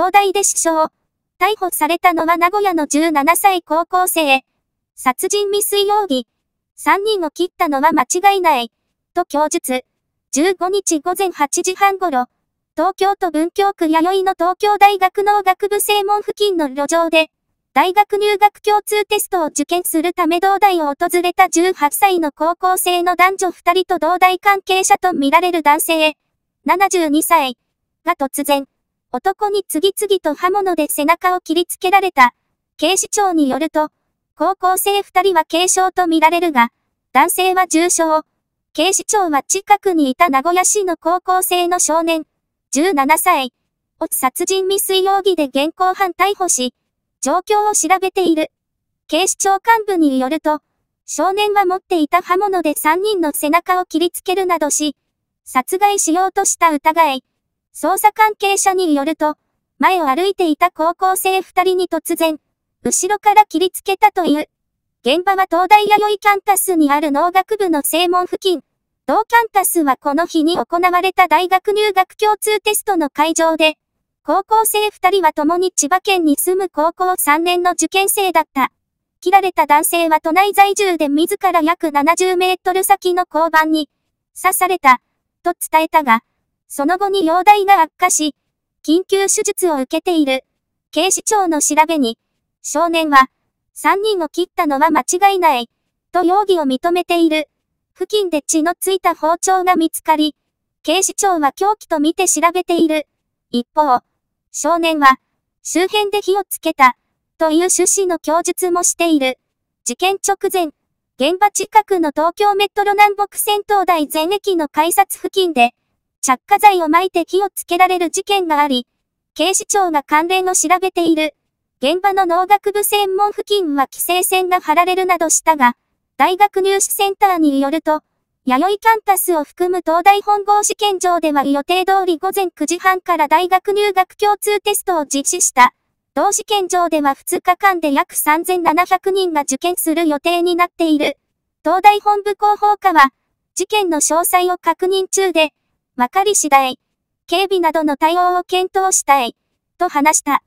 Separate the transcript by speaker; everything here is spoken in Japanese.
Speaker 1: 東大で死傷。逮捕されたのは名古屋の17歳高校生。殺人未遂容疑。3人を切ったのは間違いない。と供述。15日午前8時半頃、東京都文京区弥生の東京大学農学部正門付近の路上で、大学入学共通テストを受験するため同大を訪れた18歳の高校生の男女2人と同大関係者とみられる男性、72歳が突然、男に次々と刃物で背中を切りつけられた。警視庁によると、高校生二人は軽傷とみられるが、男性は重傷。警視庁は近くにいた名古屋市の高校生の少年、17歳、を殺人未遂容疑で現行犯逮捕し、状況を調べている。警視庁幹部によると、少年は持っていた刃物で3人の背中を切りつけるなどし、殺害しようとした疑い。捜査関係者によると、前を歩いていた高校生二人に突然、後ろから切りつけたという。現場は東大弥生キャンパスにある農学部の正門付近。同キャンパスはこの日に行われた大学入学共通テストの会場で、高校生二人は共に千葉県に住む高校3年の受験生だった。切られた男性は都内在住で自ら約70メートル先の交番に刺された、と伝えたが、その後に容体が悪化し、緊急手術を受けている。警視庁の調べに、少年は、3人を切ったのは間違いない、と容疑を認めている。付近で血のついた包丁が見つかり、警視庁は凶器と見て調べている。一方、少年は、周辺で火をつけた、という趣旨の供述もしている。事件直前、現場近くの東京メトロ南北戦闘台全駅の改札付近で、着火剤をまいて火をつけられる事件があり、警視庁が関連を調べている。現場の農学部専門付近は規制線が張られるなどしたが、大学入試センターによると、弥生ャンパスを含む東大本郷試験場では予定通り午前9時半から大学入学共通テストを実施した。同試験場では2日間で約3700人が受験する予定になっている。東大本部広報課は、事件の詳細を確認中で、わかり次第、警備などの対応を検討したい、と話した。